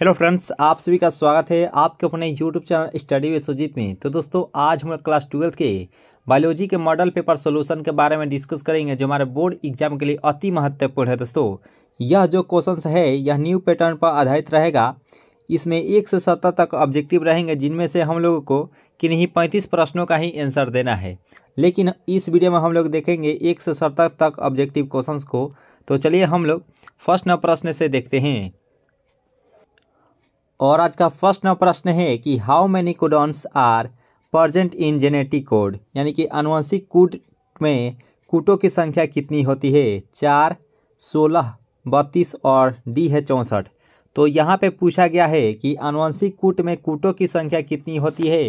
hello friends आप सभी का स्वागत है आपके अपने YouTube channel study with Sujeet में तो दोस्तों आज हम क्लास ट्वेल्थ के बायोलॉजी के मॉडल पेपर सॉल्यूशन के बारे में डिस्कस करेंगे जो हमारे बोर्ड एग्जाम के लिए अति महत्वपूर्ण है दोस्तों यह जो क्वेश्चन है यह न्यू पैटर्न पर आधारित रहेगा इसमें एक से सत्तर तक ऑब्जेक्टिव रहेंगे जिनमें से हम लोगों को नहीं पैंतीस प्रश्नों का ही आंसर देना है लेकिन इस वीडियो में हम लोग देखेंगे एक से सत्तर तक ऑब्जेक्टिव क्वेश्चन को तो चलिए हम लोग फर्स्ट प्रश्न से देखते हैं और आज का फर्स्ट प्रश्न है कि how many codons are present in genetic code यानी कि अनुवंशिक कूट में कूटों की संख्या कितनी होती है चार सोलह बत्तीस और डी है चौंसठ तो यहाँ पे पूछा गया है कि अनुवंशिक कूट में कूटों की संख्या कितनी होती है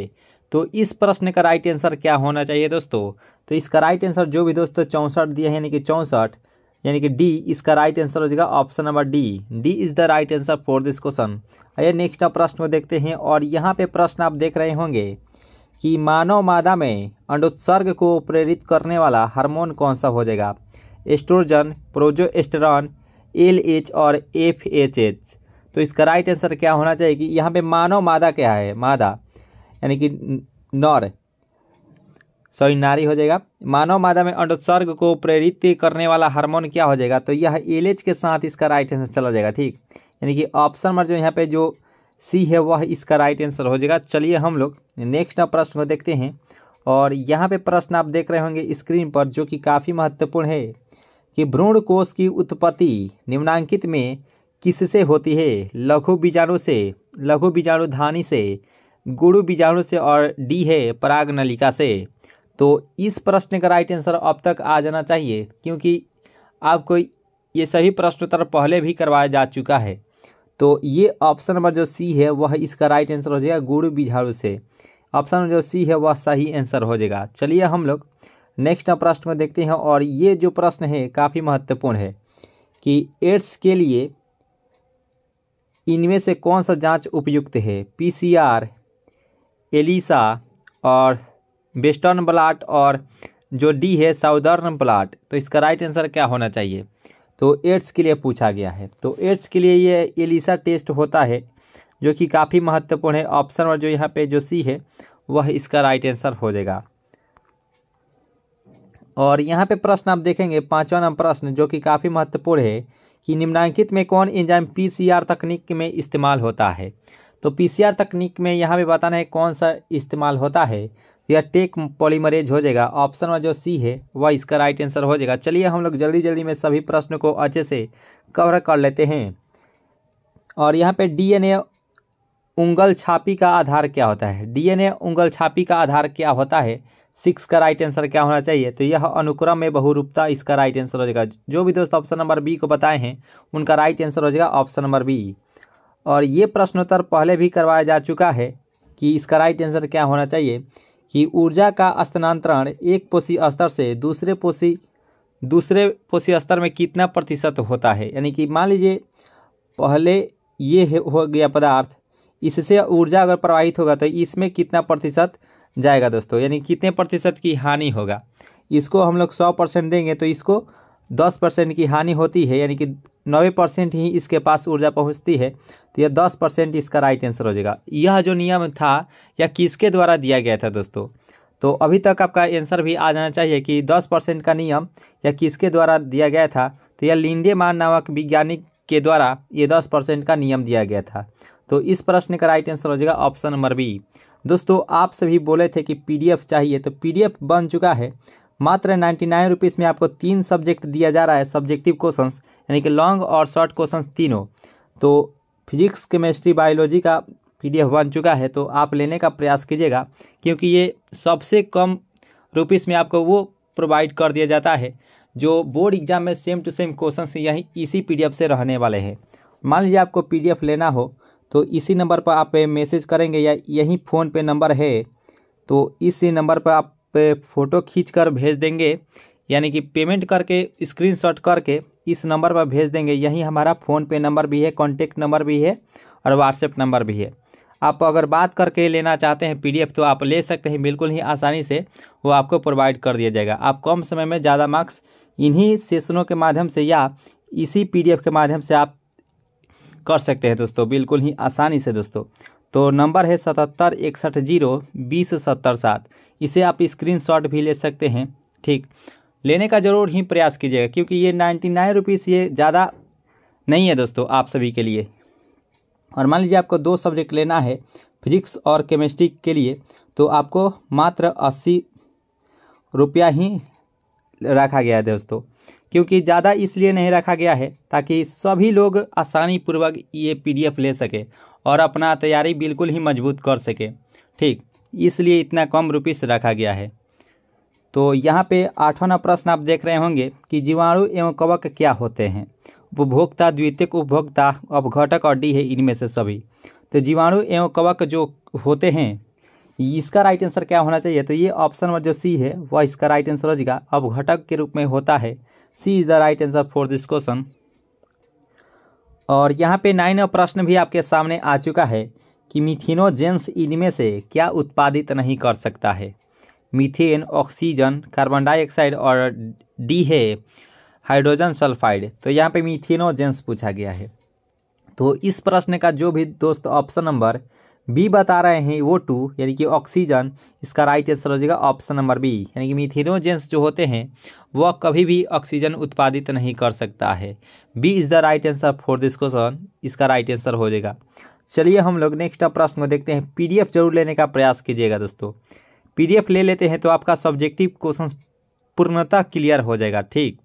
तो इस प्रश्न का राइट आंसर क्या होना चाहिए दोस्तों तो इसका राइट आंसर जो भी दोस्तों चौंसठ दिए हैं यानी कि चौंसठ यानी कि डी इसका राइट आंसर हो जाएगा option number D D is the right answer for this question आइए नेक्स्ट आप प्रश्न को देखते हैं और यहाँ पे प्रश्न आप देख रहे होंगे कि मानव मादा में अंडोत्सर्ग को प्रेरित करने वाला हार्मोन कौन सा हो जाएगा एस्ट्रोजन प्रोजोएस्टरॉन एल एच और एफ एच एच तो इसका राइट आंसर क्या होना चाहिए कि यहाँ पे मानव मादा क्या है मादा यानी कि नर सॉरी नारी हो जाएगा मानव मादा में अंडोत्सर्ग को प्रेरित करने वाला हार्मोन क्या हो जाएगा तो यह एल के साथ इसका राइट आंसर चला जाएगा ठीक यानी कि ऑप्शन नंबर जो यहाँ पे जो सी है वह इसका राइट आंसर हो जाएगा चलिए हम लोग नेक्स्ट प्रश्न को देखते हैं और यहाँ पे प्रश्न आप देख रहे होंगे स्क्रीन पर जो कि काफ़ी महत्वपूर्ण है कि भ्रूण कोष की उत्पत्ति निम्नांकित में किससे होती है लघु बीजाणु से लघु बीजाणु धानी से गुड़ु बीजाणु से और डी है पराग नलिका से तो इस प्रश्न का राइट आंसर अब तक आ जाना चाहिए क्योंकि आपको ये सभी प्रश्नोत्तर पहले भी करवाया जा चुका है तो ये ऑप्शन नंबर जो सी है वह इसका राइट आंसर हो जाएगा गुड़ बिझाड़ू से ऑप्शन नंबर जो सी है वह सही आंसर हो जाएगा चलिए हम लोग नेक्स्ट प्रश्न को देखते हैं और ये जो प्रश्न है काफ़ी महत्वपूर्ण है कि एड्स के लिए इनमें से कौन सा जांच उपयुक्त है पीसीआर एलिसा और वेस्टर्न ब्लाट और जो डी है साउदर्न ब्लाट तो इसका राइट आंसर क्या होना चाहिए तो एड्स के लिए पूछा गया है तो एड्स के लिए ये एलिसा टेस्ट होता है जो कि काफ़ी महत्वपूर्ण है ऑप्शन और जो यहाँ पे जो सी है वह इसका राइट आंसर हो जाएगा और यहाँ पे प्रश्न आप देखेंगे पाँचवा नंबर प्रश्न जो कि काफ़ी महत्वपूर्ण है कि निम्नांकित में कौन एंजाइम पीसीआर तकनीक में इस्तेमाल होता है तो पीसीआर तकनीक में यहाँ पे बताना है कौन सा इस्तेमाल होता है या टेक पॉलीमरेज हो जाएगा ऑप्शन नंबर जो सी है वह इसका राइट आंसर हो जाएगा चलिए हम लोग जल्दी जल्दी में सभी प्रश्न को अच्छे से कवर कर लेते हैं और यहाँ पे डीएनए उंगल छापी का आधार क्या होता है डीएनए उंगल छापी का आधार क्या होता है सिक्स का राइट आंसर क्या होना चाहिए तो यह अनुक्रम में बहुरूपता इसका राइट आंसर हो जाएगा जो भी दोस्त ऑप्शन नंबर बी को बताए हैं उनका राइट आंसर हो जाएगा ऑप्शन नंबर बी और ये प्रश्नोत्तर पहले भी करवाया जा चुका है कि इसका राइट आंसर क्या होना चाहिए कि ऊर्जा का स्थानांतरण एक पोषी स्तर से दूसरे पोषी दूसरे पोषी स्तर में कितना प्रतिशत होता है यानी कि मान लीजिए पहले ये हो गया पदार्थ इससे ऊर्जा अगर प्रवाहित होगा तो इसमें कितना प्रतिशत जाएगा दोस्तों यानी कितने प्रतिशत की हानि होगा इसको हम लोग सौ परसेंट देंगे तो इसको दस परसेंट की हानि होती है यानी कि नब्बे परसेंट ही इसके पास ऊर्जा पहुंचती है तो यह दस परसेंट इसका राइट आंसर हो जाएगा यह जो नियम था यह किसके द्वारा दिया गया था दोस्तों तो अभी तक आपका आंसर भी आ जाना चाहिए कि दस परसेंट का नियम यह किसके द्वारा दिया गया था तो यह लिंडेमान नामक वैज्ञानिक के द्वारा ये दस परसेंट का नियम दिया गया था तो इस प्रश्न का राइट आंसर हो जाएगा ऑप्शन नंबर बी दोस्तों आप सभी बोले थे कि पीडीएफ चाहिए तो पीडीएफ बन चुका है मात्र नाइन्टी नाइन रुपीज़ में आपको तीन सब्जेक्ट दिया जा रहा है सब्जेक्टिव क्वेश्चंस यानी कि लॉन्ग और शॉर्ट क्वेश्चंस तीनों तो फिजिक्स केमिस्ट्री बायोलॉजी का पीडीएफ बन चुका है तो आप लेने का प्रयास कीजिएगा क्योंकि ये सबसे कम रुपीज़ में आपको वो प्रोवाइड कर दिया जाता है जो बोर्ड एग्जाम में सेम टू सेम क्वेश्चन यही इसी पी से रहने वाले हैं मान लीजिए आपको पी लेना हो तो इसी नंबर पर आप मैसेज करेंगे या यही फ़ोन पे नंबर है तो इसी नंबर पर आप फ़ोटो खींच कर भेज देंगे यानी कि पेमेंट करके स्क्रीनशॉट करके इस नंबर पर भेज देंगे यही हमारा फ़ोनपे नंबर भी है कॉन्टेक्ट नंबर भी है और व्हाट्सएप नंबर भी है आप अगर बात करके लेना चाहते हैं पीडीएफ तो आप ले सकते हैं बिल्कुल ही आसानी से वो आपको प्रोवाइड कर दिया जाएगा आप कम समय में ज़्यादा मार्क्स इन्हीं सेशनों के माध्यम से या इसी पीडीएफ के माध्यम से आप कर सकते हैं दोस्तों बिल्कुल ही आसानी से दोस्तों तो नंबर है सतहत्तर इकसठ जीरो बीस सत्तर सात इसे आप स्क्रीनशॉट भी ले सकते हैं ठीक लेने का ज़रूर ही प्रयास कीजिएगा क्योंकि ये नाइन्टी नाइन रुपीज़ ये ज़्यादा नहीं है दोस्तों आप सभी के लिए और मान लीजिए आपको दो सब्जेक्ट लेना है फिजिक्स और केमिस्ट्री के लिए तो आपको मात्र अस्सी रुपया ही रखा गया है दोस्तों क्योंकि ज़्यादा इसलिए नहीं रखा गया है ताकि सभी लोग आसानी पूर्वक ये पीडीएफ ले सके और अपना तैयारी बिल्कुल ही मजबूत कर सके ठीक इसलिए इतना कम रुपीस रखा गया है तो यहाँ पे आठवां प्रश्न आप देख रहे होंगे कि जीवाणु एवं कवक क्या होते हैं उपभोक्ता द्वितीयक उपभोक्ता अपघटक और डी है इनमें से सभी तो जीवाणु एवं कवक जो होते हैं इसका राइट आंसर क्या होना चाहिए तो ये ऑप्शन नंबर जो सी है वह इसका राइट आंसर हो जाएगा अपघटक के रूप में होता है C is the right answer for this question और यहाँ पे नाइन प्रश्न भी आपके सामने आ चुका है कि मिथिनोजेंस इनमें से क्या उत्पादित नहीं कर सकता है मीथेन ऑक्सीजन कार्बन डाइऑक्साइड और डी है हाइड्रोजन सल्फाइड तो यहाँ पे मिथिनोजेंस पूछा गया है तो इस प्रश्न का जो भी दोस्त ऑप्शन नंबर बी बता रहे हैं वो टू यानी कि ऑक्सीजन इसका राइट आंसर हो जाएगा ऑप्शन नंबर बी यानी कि मिथिनोजेंस जो होते हैं वह कभी भी ऑक्सीजन उत्पादित नहीं कर सकता है B is the right answer for this question इसका राइट आंसर हो जाएगा चलिए हम लोग नेक्स्ट प्रश्न को देखते हैं पीडीएफ जरूर लेने का प्रयास कीजिएगा दोस्तों पीडीएफ ले लेते हैं तो आपका सब्जेक्टिव क्वेश्चन पूर्णतः क्लियर हो जाएगा ठीक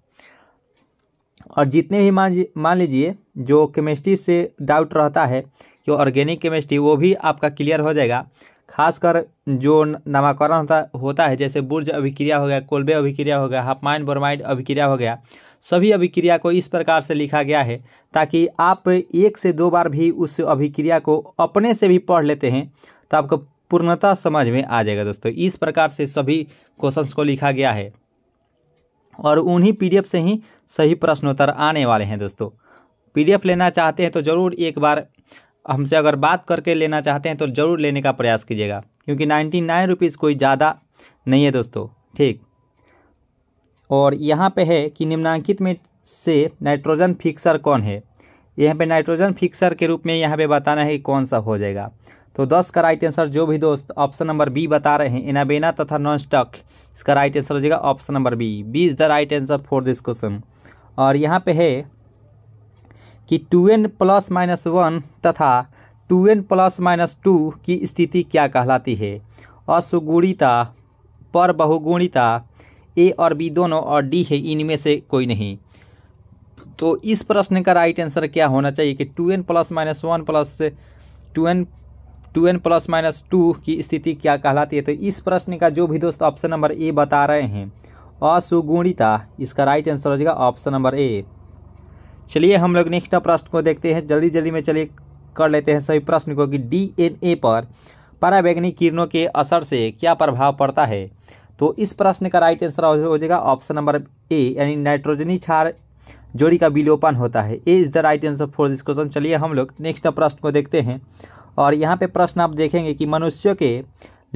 और जितने भी मान मान लीजिए जो केमिस्ट्री से डाउट रहता है कि ऑर्गेनिक केमिस्ट्री वो भी आपका क्लियर हो जाएगा खासकर जो नामाकरण होता होता है जैसे बुर्ज अभिक्रिया हो गया कोल्बे अभिक्रिया हो गया हाफमाइन बोरमाइड अभिक्रिया हो गया सभी अभिक्रिया को इस प्रकार से लिखा गया है ताकि आप एक से दो बार भी उस अभिक्रिया को अपने से भी पढ़ लेते हैं तो आपको पूर्णता समझ में आ जाएगा दोस्तों इस प्रकार से सभी क्वेश्चंस को लिखा गया है और उन्हीं पीडीएफ से ही सही प्रश्नोत्तर आने वाले हैं दोस्तों पीडीएफ लेना चाहते हैं तो ज़रूर एक बार हमसे अगर बात करके लेना चाहते हैं तो ज़रूर लेने का प्रयास कीजिएगा क्योंकि नाइन्टी नाइन रुपीज़ कोई ज़्यादा नहीं है दोस्तों ठीक और यहाँ पे है कि निम्नांकित में से नाइट्रोजन फिक्सर कौन है यहाँ पे नाइट्रोजन फिक्सर के रूप में यहाँ पे बताना है कि कौन सा हो जाएगा तो दस का राइट आंसर जो भी दोस्त ऑप्शन नंबर बी बता रहे हैं एनाबेना तथा नॉन स्टॉक इसका राइट आंसर हो जाएगा option number B B is the right answer for this question और यहाँ पर है कि two N plus minus one तथा two N plus minus two की स्थिति क्या कहलाती है असुगुणिता पर बहुगुणिता ए और बी दोनों और डी है इनमें से कोई नहीं तो इस प्रश्न का राइट आंसर क्या होना चाहिए कि two N plus minus one plus two N two N plus minus two की स्थिति क्या कहलाती है तो इस प्रश्न का जो भी दोस्त ऑप्शन नंबर ए बता रहे हैं असुगुणिता इसका राइट आंसर हो जाएगा ऑप्शन नंबर ए चलिए हम लोग नेक्स्ट प्रश्न को देखते हैं जल्दी जल्दी में चलिए कर लेते हैं सभी प्रश्न को कि डी पर पराबैग्निक किरणों के असर से क्या प्रभाव पड़ता है तो इस प्रश्न का राइट आंसर हो जाएगा ऑप्शन नंबर ए यानी नाइट्रोजनी क्षार जोड़ी का विलोपन होता है A is the right answer for this question चलिए हम लोग नेक्स्ट प्रश्न को देखते हैं और यहाँ पे प्रश्न आप देखेंगे कि मनुष्य के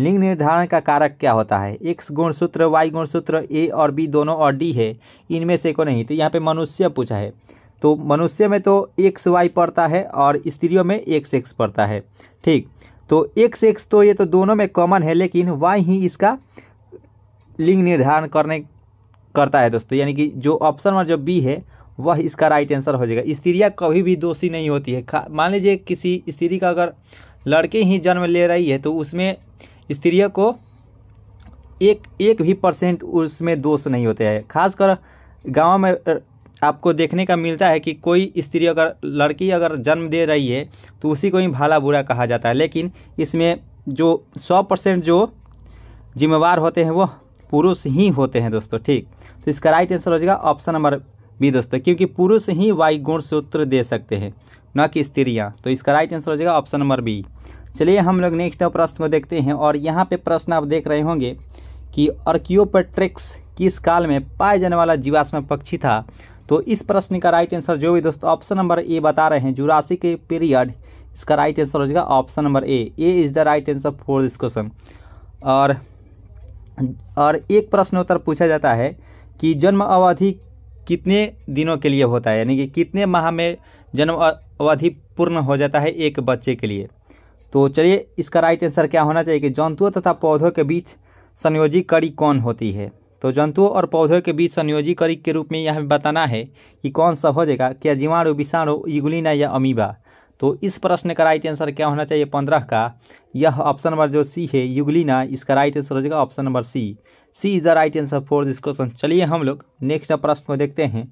लिंग निर्धारण का कारक क्या होता है एक्स गुणसूत्र वाई गुणसूत्र ए और बी दोनों और डी है इनमें से को नहीं तो यहाँ पे मनुष्य पूछा है तो मनुष्य में तो एक्स वाई पड़ता है और स्त्रियों में एक्स एक्स पड़ता है ठीक तो एक्स एक्स तो ये तो दोनों में कॉमन है लेकिन वाई ही इसका लिंग निर्धारण करने करता है दोस्तों यानी कि जो ऑप्शन नंबर जो बी है वह इसका राइट आंसर हो जाएगा स्त्रियाँ कभी भी दोषी नहीं होती है मान लीजिए किसी स्त्री का अगर लड़के ही जन्म ले रही है तो उसमें स्त्रिया को एक एक भी परसेंट उसमें दोष नहीं होते हैं खासकर गांव में आपको देखने का मिलता है कि कोई स्त्री अगर लड़की अगर जन्म दे रही है तो उसी को ही भाला बुरा कहा जाता है लेकिन इसमें जो सौ परसेंट जो जिम्मेवार होते हैं वो पुरुष ही होते हैं दोस्तों ठीक तो इसका राइट आंसर हो जाएगा ऑप्शन नंबर बी दोस्तों क्योंकि पुरुष ही वायु गुण सूत्र दे सकते हैं न कि स्त्रियाँ तो इसका राइट आंसर हो जाएगा ऑप्शन नंबर बी चलिए हम लोग नेक्स्ट प्रश्न को देखते हैं और यहाँ पे प्रश्न आप देख रहे होंगे कि अर्क्योपेट्रिक्स किस काल में पाए जाने वाला जीवाश्म पक्षी था तो इस प्रश्न का राइट आंसर जो भी दोस्तों ऑप्शन नंबर ए बता रहे हैं जुरासी के पीरियड इसका राइट आंसर हो जाएगा option number A A is the right answer for this question और और एक प्रश्नोत्तर पूछा जाता है कि जन्म अवधि कितने दिनों के लिए होता है यानी कि कितने माह में जन्म अवधि पूर्ण हो जाता है एक बच्चे के लिए तो चलिए इसका राइट आंसर क्या होना चाहिए कि जंतुओं तथा पौधों के बीच संयोजी कड़ी कौन होती है तो जंतुओं और पौधों के बीच संयोजी कड़ी के रूप में यह बताना है कि कौन सा हो जाएगा क्या जीवाणु विषाणु इगुलिना या अमीबा तो इस प्रश्न का राइट आंसर क्या होना चाहिए पंद्रह का यह ऑप्शन नंबर जो सी है युगलीना इसका राइट आंसर हो जाएगा option number C C is the right answer for this question चलिए हम लोग नेक्स्ट प्रश्न को देखते हैं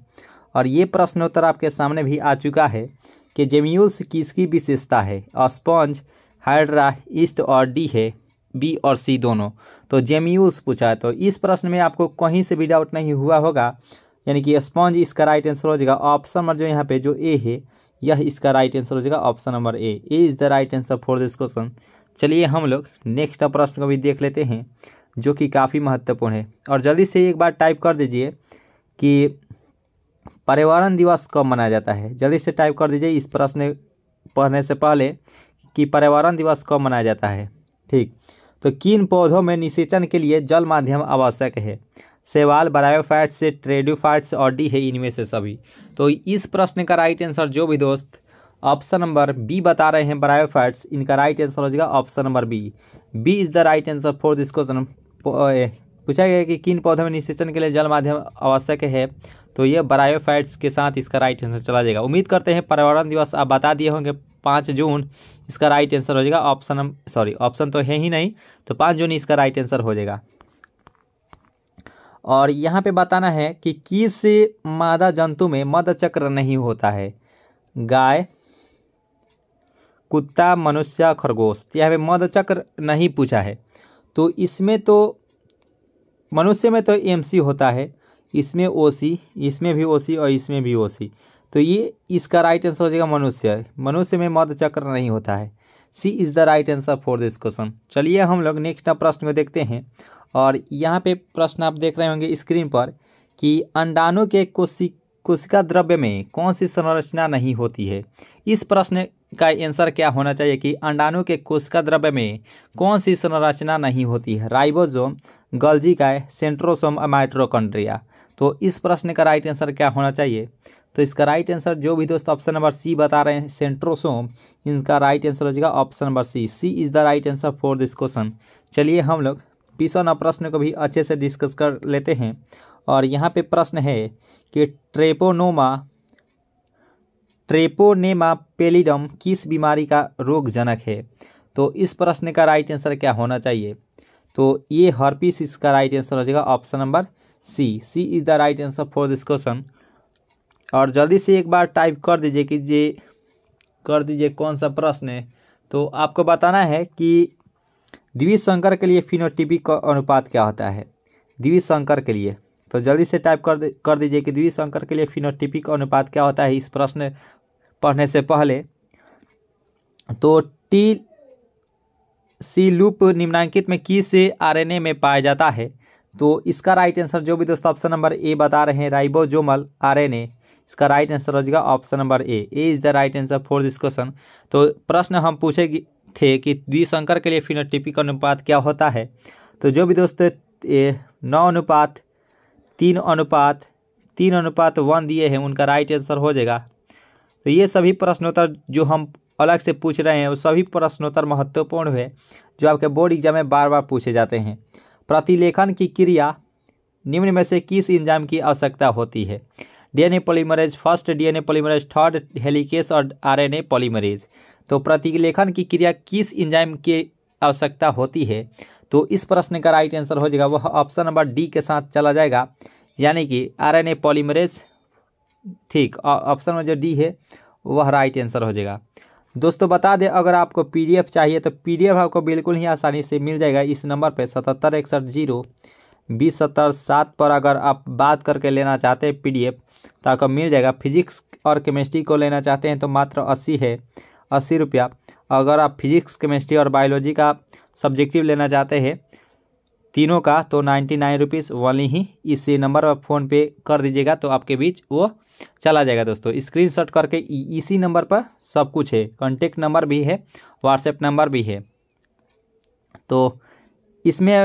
और ये प्रश्नोत्तर आपके सामने भी आ चुका है कि जेम्यूल्स किसकी विशेषता है स्पॉन्ज हाइड्रा ईस्ट और डी है बी और सी दोनों तो जेम्यूल्स पूछा है तो इस प्रश्न में आपको कहीं से भी डाउट नहीं हुआ होगा यानी कि स्पॉन्ज इसका राइट आंसर हो जाएगा ऑप्शन नंबर जो यहाँ पे जो ए है यह इसका राइट आंसर हो जाएगा option number A A is the right answer for this question चलिए हम लोग नेक्स्ट प्रश्न को भी देख लेते हैं जो कि काफ़ी महत्वपूर्ण है और जल्दी से एक बार टाइप कर दीजिए कि पर्यावरण दिवस कब मनाया जाता है जल्दी से टाइप कर दीजिए इस प्रश्न पढ़ने से पहले कि पर्यावरण दिवस कब मनाया जाता है ठीक तो किन पौधों में निषेचन के लिए जल माध्यम आवश्यक है सेवाल बरायोफाइट्स से ट्रेडियोफाइट्स और डी है इनमें से सभी तो इस प्रश्न का राइट आंसर जो भी दोस्त ऑप्शन नंबर बी बता रहे हैं बरायोफाइट्स इनका राइट आंसर हो जाएगा option number B B is the right answer for this question पूछा गया कि किन पौधों में निषेचन के लिए जल माध्यम आवश्यक है तो ये बरायोफाइट्स के साथ इसका राइट आंसर चला जाएगा उम्मीद करते हैं पर्यावरण दिवस आप बता दिए होंगे पाँच जून इसका राइट आंसर हो जाएगा ऑप्शन सॉरी ऑप्शन तो है ही नहीं तो पाँच जून इसका राइट आंसर हो जाएगा और यहाँ पे बताना है कि किस मादा जंतु में मद चक्र नहीं होता है गाय कुत्ता मनुष्य खरगोश यहाँ पे मद चक्र नहीं पूछा है तो इसमें तो मनुष्य में तो एम सी होता है इसमें ओ सी इसमें भी ओ सी और इसमें भी ओ सी तो ये इसका राइट आंसर हो जाएगा मनुष्य मनुष्य में मद चक्र नहीं होता है C is the right answer for this question चलिए हम लोग नेक्स्ट प्रश्न को देखते हैं और यहाँ पे प्रश्न आप देख रहे होंगे स्क्रीन पर कि अंडाणु के कोशिक कोशिका द्रव्य में कौन सी संरचना नहीं होती है इस प्रश्न का आंसर क्या होना चाहिए कि अंडाणु के कोशिका द्रव्य में कौन सी संरचना नहीं होती है राइबोसोम गल्जी का सेंट्रोसोम अमाइट्रोकंड्रिया तो इस प्रश्न का राइट आंसर क्या होना चाहिए तो इसका राइट आंसर जो भी दोस्त ऑप्शन नंबर सी बता रहे हैं सेंट्रोसोम इनका राइट आंसर हो जाएगा option number C C is the right answer for this question चलिए हम लोग बीसवा प्रश्न को भी अच्छे से डिस्कस कर लेते हैं और यहाँ पे प्रश्न है कि ट्रेपोनोमा ट्रेपोनेमा पेलिडम किस बीमारी का रोगजनक है तो इस प्रश्न का राइट आंसर क्या होना चाहिए तो ये पीस इसका राइट आंसर हो जाएगा option number C C is the right answer for this question और जल्दी से एक बार टाइप कर दीजिए कि ये कर दीजिए कौन सा प्रश्न है तो आपको बताना है कि द्वि संकर के लिए फिनोटिपिक का अनुपात क्या होता है द्वि संकर के लिए तो जल्दी से टाइप कर दे, कर दीजिए कि द्वि संकर के लिए फिनोटिपिक अनुपात क्या होता है इस प्रश्न पढ़ने से पहले तो टी सी लूप निम्नांकित में की से आरएनए में पाया जाता है तो इसका राइट आंसर जो भी दोस्तों ऑप्शन नंबर ए बता रहे हैं राइबोजोमल आरएनए इसका राइट आंसर हो जाएगा option number A A is the right answer for this question तो प्रश्न हम पूछेगी थे कि द्विशंकर के लिए फिनोटिपिक अनुपात क्या होता है तो जो भी दोस्तों नौ अनुपात तीन अनुपात तीन अनुपात वन दिए हैं उनका राइट आंसर हो जाएगा तो ये सभी प्रश्नोत्तर जो हम अलग से पूछ रहे हैं वो सभी प्रश्नोत्तर महत्वपूर्ण है जो आपके बोर्ड एग्जाम में बार बार पूछे जाते हैं प्रतिलेखन की क्रिया निम्न में से किस इंजाम की आवश्यकता होती है DNA polymerase first DNA polymerase third helicase और आरएनए पॉलीमरेज तो प्रतिलेखन की क्रिया किस इंजाइम की आवश्यकता होती है तो इस प्रश्न का राइट आंसर हो जाएगा वह ऑप्शन नंबर डी के साथ चला जाएगा यानी कि आरएनए पॉलीमरेज ठीक ऑप्शन नंबर जो डी है वह राइट आंसर हो जाएगा दोस्तों बता दें अगर आपको पीडीएफ चाहिए तो पीडीएफ आपको बिल्कुल ही आसानी से मिल जाएगा इस नंबर पर सतहत्तर इकसठ जीरो बीस सत्तर सात पर अगर आप बात करके लेना चाहते हैं पीडीएफ तो आपको मिल जाएगा फिजिक्स और केमिस्ट्री को लेना चाहते हैं तो मात्र अस्सी है अस्सी रुपया अगर आप फिजिक्स केमिस्ट्री और बायोलॉजी का सब्जेक्टिव लेना चाहते हैं तीनों का तो नाइन्टी नाइन रुपीज़ वाली ही इस नंबर पर फ़ोन पे कर दीजिएगा तो आपके बीच वो चला जाएगा दोस्तों शॉट करके इसी नंबर पर सब कुछ है कॉन्टेक्ट नंबर भी है व्हाट्सएप नंबर भी है तो इसमें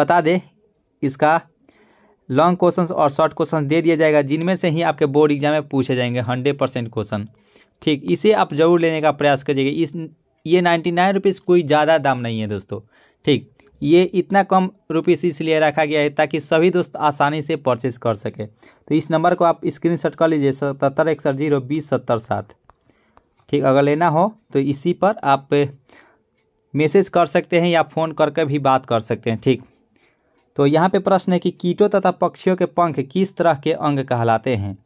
बता दें इसका लॉन्ग क्वेश्चन और शॉर्ट क्वेश्चन दे दिया जाएगा जिनमें से ही आपके बोर्ड एग्जाम में पूछे जाएंगे हंड्रेड परसेंट क्वेश्चन ठीक इसे आप ज़रूर लेने का प्रयास करिएगा इस ये नाइन्टी नाइन रुपीज़ कोई ज़्यादा दाम नहीं है दोस्तों ठीक ये इतना कम रुपीस इसलिए रखा गया है ताकि सभी दोस्त आसानी से परचेज कर सके तो इस नंबर को आप स्क्रीन शॉट कर लीजिए सतहत्तर इकसठ जीरो बीस सत्तर सात ठीक अगर लेना हो तो इसी पर आप मैसेज कर सकते हैं या फ़ोन करके भी बात कर सकते हैं ठीक तो यहाँ पे प्रश्न है कि कीटों तथा पक्षियों के पंख किस तरह के अंग कहलाते हैं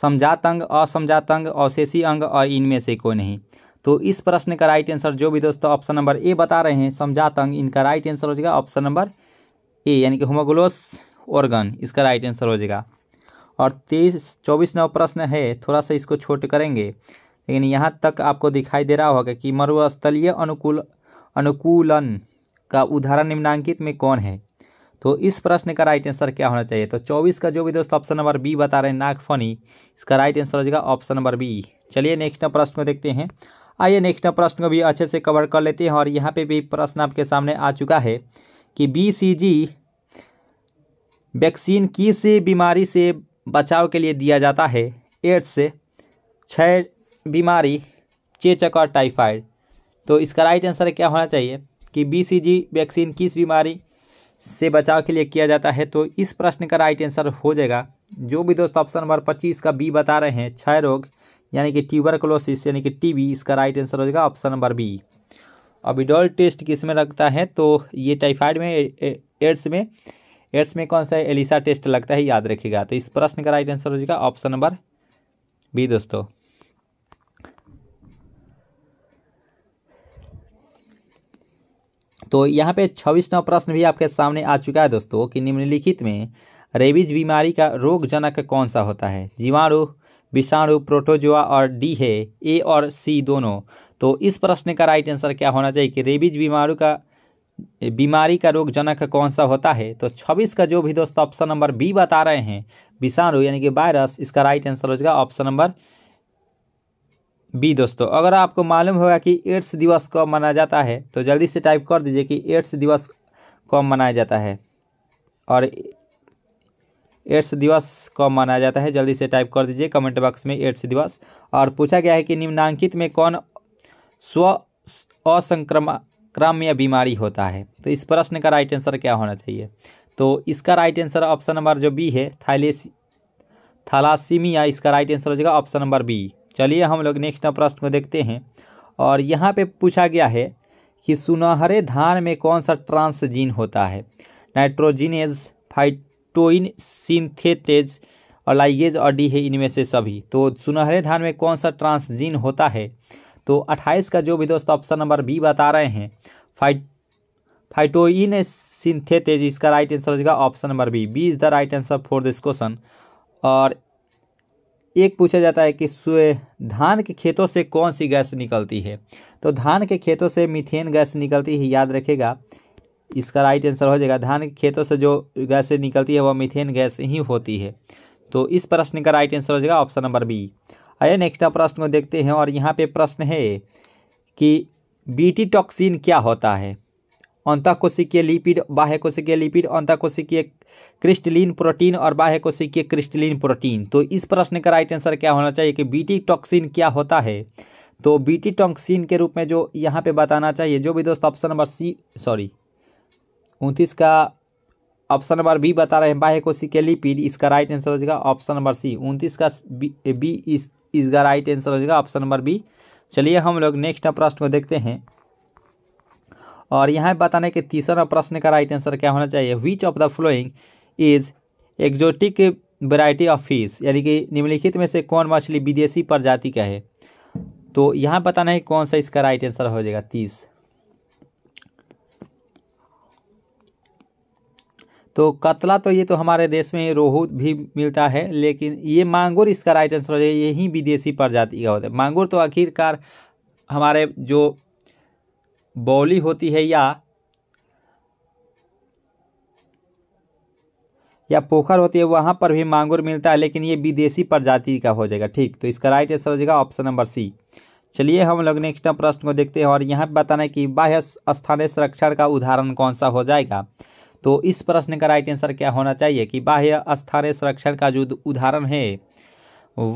समझात अंग असमझात अंग अवशेषी अंग और इनमें से कोई नहीं तो इस प्रश्न का राइट आंसर जो भी दोस्तों ऑप्शन नंबर ए बता रहे हैं समझात अंग इनका राइट आंसर हो जाएगा ऑप्शन नंबर ए यानी कि होमोग्लोस ऑर्गन इसका राइट आंसर हो जाएगा और तेईस चौबीस नव प्रश्न है थोड़ा सा इसको छोट करेंगे लेकिन यहाँ तक आपको दिखाई दे रहा होगा कि मरुस्थलीय अनुकूल अनुकूलन का उदाहरण निम्नांकित में कौन है तो इस प्रश्न का राइट आंसर क्या होना चाहिए तो चौबीस का जो भी दोस्तों ऑप्शन नंबर बी बता रहे हैं नागफनी इसका राइट आंसर हो जाएगा ऑप्शन नंबर बी चलिए नेक्स्ट प्रश्न को देखते हैं आइए नेक्स्ट प्रश्न को भी अच्छे से कवर कर लेते हैं और यहाँ पे भी प्रश्न आपके सामने आ चुका है कि बी वैक्सीन किस बीमारी से बचाव के लिए दिया जाता है एड्स क्षय बीमारी चेचक और टाइफाइड तो इसका राइट आंसर क्या होना चाहिए कि बी वैक्सीन किस बीमारी से बचाव के लिए किया जाता है तो इस प्रश्न का राइट आंसर हो जाएगा जो भी दोस्त ऑप्शन नंबर पच्चीस का बी बता रहे हैं क्षय रोग यानी कि क्लोसिस यानी कि टीबी इसका राइट आंसर हो जाएगा ऑप्शन नंबर बी अबिडोल टेस्ट किस में लगता है तो ये टाइफाइड में एड्स में एड्स में कौन सा एलिसा टेस्ट लगता है याद रखिएगा तो इस प्रश्न का राइट आंसर हो जाएगा ऑप्शन नंबर बी दोस्तों तो यहाँ पे छब्बीसवा प्रश्न भी आपके सामने आ चुका है दोस्तों कि निम्नलिखित में रेबीज बीमारी का रोगजनक कौन सा होता है जीवाणु विषाणु प्रोटोजोआ और डी है ए और सी दोनों तो इस प्रश्न का राइट आंसर क्या होना चाहिए कि रेबीज बीमारु का बीमारी का रोगजनक कौन सा होता है तो छब्बीस का जो भी दोस्तों ऑप्शन नंबर बी बता रहे हैं विषाणु यानी कि वायरस इसका राइट आंसर हो जाएगा ऑप्शन नंबर बी दोस्तों अगर आपको मालूम होगा कि एड्स दिवस कब मनाया जाता है तो जल्दी से टाइप कर दीजिए कि एड्स दिवस कब मनाया जाता है और एड्स दिवस कब मनाया जाता है जल्दी से टाइप कर दीजिए कमेंट बॉक्स में एड्स दिवस और पूछा गया है कि निम्नांकित में कौन स्व असंक्रम्य बीमारी होता है तो इस प्रश्न का राइट आंसर क्या होना चाहिए तो इसका राइट आंसर ऑप्शन नंबर जो बी है थाइलेसी थैलासीमिया इसका राइट आंसर हो जाएगा ऑप्शन नंबर बी चलिए हम लोग नेक्स्ट प्रश्न को देखते हैं और यहाँ पे पूछा गया है कि सुनहरे धान में कौन सा ट्रांसजीन होता है नाइट्रोजिनेज फाइटोइन सिंथेटेज और लाइगेज और डी है इनमें से सभी तो सुनहरे धान में कौन सा ट्रांसजीन होता है तो 28 का जो भी दोस्त ऑप्शन नंबर बी बता रहे हैं फाइट फाइटोइन सिंथेटेज इसका राइट आंसर हो जाएगा option number B B is the right answer for this question और एक पूछा जाता है कि धान के खेतों से कौन सी गैस निकलती है तो धान के खेतों से मीथेन गैस निकलती है याद रखेगा इसका राइट आंसर हो जाएगा धान के खेतों से जो गैस निकलती है वह मीथेन गैस ही होती है तो इस प्रश्न का राइट आंसर हो जाएगा ऑप्शन नंबर बी आइए नेक्स्ट प्रश्न को देखते हैं और यहाँ पे प्रश्न है कि बीटी टॉक्सिन क्या होता है अंतकोशिकीय लिपिड बाह्य कोशिकीय लिपिड अंतकोशिकीय क्रिस्टलिन प्रोटीन और बाह्य कोशिकीय क्रिस्टलिन प्रोटीन तो इस प्रश्न का राइट आंसर क्या होना चाहिए कि बीटी टॉक्सिन क्या होता है तो बीटी टॉक्सिन के रूप में जो यहाँ पे बताना चाहिए जो भी दोस्त ऑप्शन नंबर सी सॉरी उनतीस का ऑप्शन नंबर बी बता रहे हैं बाह्य कोशिकीय लिपिड इसका राइट आंसर हो जाएगा ऑप्शन नंबर सी उनतीस का बी इस इसका राइट आंसर हो जाएगा ऑप्शन नंबर बी चलिए हम लोग नेक्स्ट प्रश्न को देखते हैं और यहाँ बताने के तीसरा प्रश्न का राइट आंसर क्या होना चाहिए which of the following is exotic variety of fish यानी कि निम्नलिखित में से कौन मछली विदेशी प्रजाति का है तो यहाँ बताना है कौन सा इसका राइट आंसर हो जाएगा तीस तो कतला तो ये तो हमारे देश में रोहू भी मिलता है लेकिन ये मांगुर इसका राइट आंसर हो जाएगा यही विदेशी प्रजाति का होता है मांगुर तो आखिरकार हमारे जो बौली होती है या या पोखर होती है वहाँ पर भी मांगुर मिलता है लेकिन ये विदेशी प्रजाति का हो जाएगा ठीक तो इसका राइट आंसर हो जाएगा ऑप्शन नंबर सी चलिए हम लोग नेक्स्ट प्रश्न को देखते हैं और यहाँ पर बताना है कि बाह्य स्थानीय संरक्षण का उदाहरण कौन सा हो जाएगा तो इस प्रश्न का राइट आंसर क्या होना चाहिए कि बाह्य स्थानीय संरक्षण का जो उदाहरण है